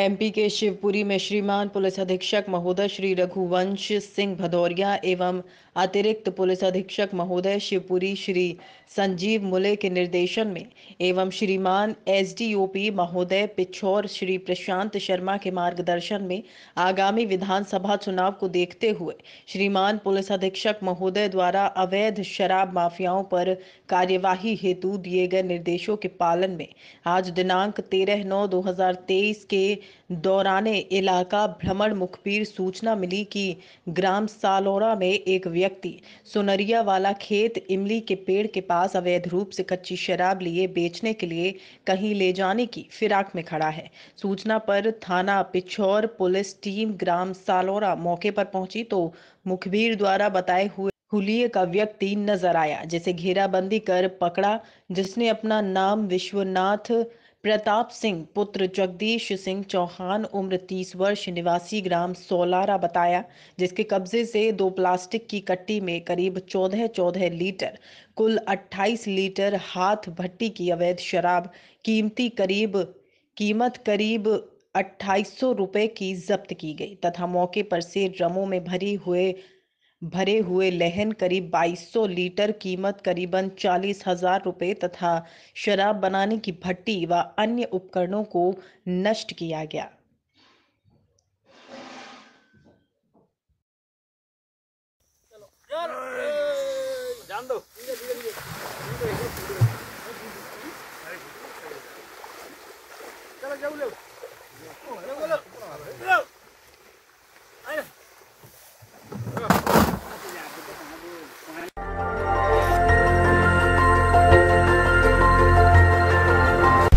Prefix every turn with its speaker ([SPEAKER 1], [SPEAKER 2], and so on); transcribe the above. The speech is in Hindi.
[SPEAKER 1] एमपी के शिवपुरी में श्रीमान पुलिस अधीक्षक महोदय श्री रघुवंश सिंह भदौरिया एवं अतिरिक्त पुलिस अधीक्षक महोदय शिवपुरी श्री संजीव मुले के निर्देशन में एवं श्रीमान एसडीओपी महोदय पिछौर श्री प्रशांत शर्मा के मार्गदर्शन में आगामी विधानसभा चुनाव को देखते हुए श्रीमान पुलिस अधीक्षक महोदय द्वारा अवैध शराब माफियाओं पर कार्यवाही हेतु दिए गए निर्देशों के पालन में आज दिनांक तेरह नौ दो के दौराने इलाका भ्रमण मुखबिर सूचना मिली कि ग्राम सालोरा में एक व्यक्ति सुनरिया वाला खेत इमली के पेड़ के पास अवैध रूप से कच्ची शराब लिए बेचने के लिए कहीं ले जाने की फिराक में खड़ा है सूचना पर थाना पिछौर पुलिस टीम ग्राम सालोरा मौके पर पहुंची तो मुखबिर द्वारा बताए हुए हुलिये का व्यक्ति नजर आया जिसे घेराबंदी कर पकड़ा जिसने अपना नाम विश्वनाथ प्रताप सिंह पुत्र जगदीश सिंह चौहान उम्र 30 वर्ष निवासी ग्राम सोलारा बताया जिसके कब्जे से दो प्लास्टिक की कट्टी में करीब 14 14 लीटर कुल 28 लीटर हाथ भट्टी की अवैध शराब कीमती करीब कीमत करीब अट्ठाईस रुपए की जब्त की गई तथा मौके पर से ड्रमों में भरी हुए भरे हुए लहन करीब 2200 लीटर कीमत करीबन चालीस हजार रुपये तथा शराब बनाने की भट्टी व अन्य उपकरणों को नष्ट किया गया चलो